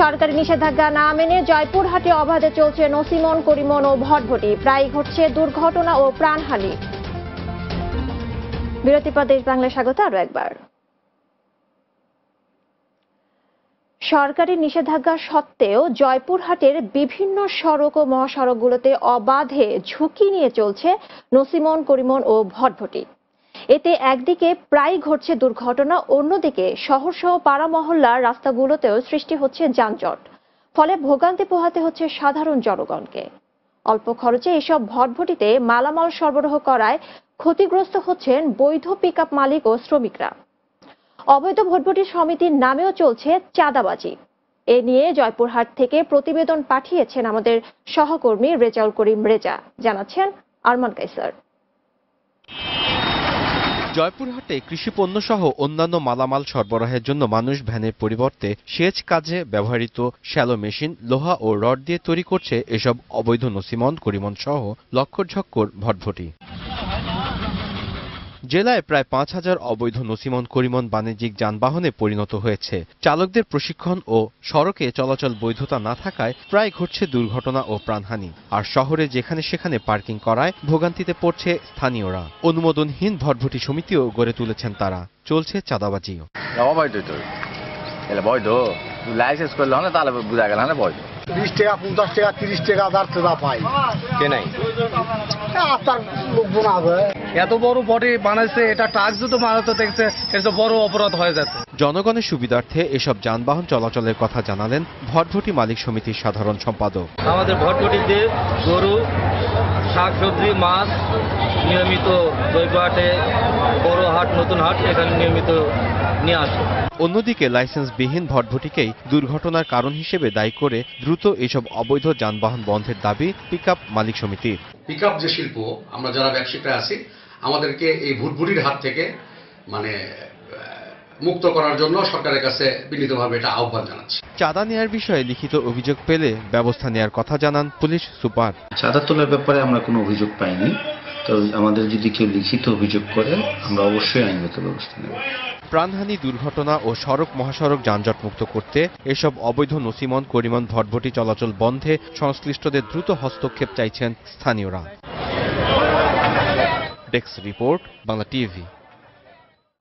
সরকারি নিষেধাজ্ঞা না মেনে জয়পুরহাটে অবাধে চলছে নসিমন করিমন ও ভটভটি প্রায় ঘটছে দুর্ঘটনা ও প্রাণহানি বিরতি প্রদেশ বাংলা স্বাগত আরো একবার সরকারি নিষেধাজ্ঞা সত্ত্বেও জয়পুরহাটের বিভিন্ন সড়ক ও মহাসড়কগুলোতে অবাধে ঝুঁকি নিয়ে চলছে নসিমন করিমন ও ভটভটি এতে একদিকে প্রায় ঘটছে দুর্ঘটনা অন্যদিকে শহর সহ পাড়া মহল্লার রাস্তাগুলোতেও সৃষ্টি হচ্ছে যানজট ফলে ভোগান্তি পোহাতে হচ্ছে সাধারণ জনগণকে অল্প খরচে এসব ভটভটিতে মালামাল সরবরাহ করায় ক্ষতিগ্রস্ত হচ্ছেন বৈধ পিকআপ মালিক ও শ্রমিকরা অবৈধ ভটভটি সমিতির নামেও চলছে চাঁদাবাজি এ নিয়ে জয়পুরহাট থেকে প্রতিবেদন পাঠিয়েছেন আমাদের সহকর্মী রেজাউল করিম রেজা জানাচ্ছেন আরমান কাইসার জয়পুরহাটে কৃষিপণ্য সহ অন্যান্য মালামাল সরবরাহের জন্য মানুষ ভ্যানের পরিবর্তে সেচ কাজে ব্যবহৃত শ্যালো মেশিন লোহা ও রড দিয়ে তৈরি করছে এসব অবৈধ নসিমন করিমন সহ লক্ষ ঝক্কর ভটভটি জেলায় প্রায় পাঁচ হাজার অবৈধ নসিমন করিমন বাণিজ্যিক যানবাহনে পরিণত হয়েছে চালকদের প্রশিক্ষণ ও সড়কে চলাচল বৈধতা না থাকায় প্রায় ঘটছে দুর্ঘটনা ও প্রাণহানি আর শহরে যেখানে সেখানে পার্কিং করায় ভোগান্তিতে পড়ছে স্থানীয়রা অনুমোদনহীন ভটভটি সমিতিও গড়ে তুলেছেন তারা চলছে চাঁদাবাজিও লাইসেন্স করলে না তাহলে গেল না বৈধ বিশ টাকা পঞ্চাশ টাকা তিরিশ টাকা যার টেরা পাই কে নাই লোকজন আছে এত বড় বডি বানাইছে এটা টাক যদি বানাতে দেখছে এটা বড় অপরাধ হয়ে যাচ্ছে জনগণের সুবিধার্থে এসব যানবাহন চলাচলের কথা জানালেন ভটভটি মালিক সমিতির সাধারণ সম্পাদক আমাদের ভটভটিতে গরু শাক সবজি মাছ নিয়মিত দৈব হাটে বড় হাট নতুন হাট এখানে নিয়মিত নিয়ে আসে অন্যদিকে লাইসেন্সবিহীন ভটভটিকেই দুর্ঘটনার কারণ হিসেবে দায়ী করে দ্রুত এসব অবৈধ যানবাহন বন্ধের দাবি পিক মালিক সমিতির পিক যে শিল্প আমরা যারা ব্যবসায়ীরা আছি আমাদেরকে এই ভুটভুটির হাত থেকে মানে মুক্ত করার জন্য সরকারের কাছে বিনীতভাবে এটা আহ্বান জানাচ্ছি চাঁদা নেওয়ার বিষয়ে লিখিত অভিযোগ পেলে ব্যবস্থা নেওয়ার কথা জানান পুলিশ সুপার চাঁদা তোলার ব্যাপারে আমরা কোনো অভিযোগ পাইনি তো আমাদের যদি কেউ লিখিত অভিযোগ করে আমরা অবশ্যই আইনগত ব্যবস্থা নেব প্রাণহানি দুর্ঘটনা ও সড়ক মহাসড়ক যানজট মুক্ত করতে এসব অবৈধ নসিমন করিমন ভটভটি চলাচল বন্ধে সংশ্লিষ্টদের দ্রুত হস্তক্ষেপ চাইছেন স্থানীয়রা ডেক্স রিপোর্ট বাংলা টিভি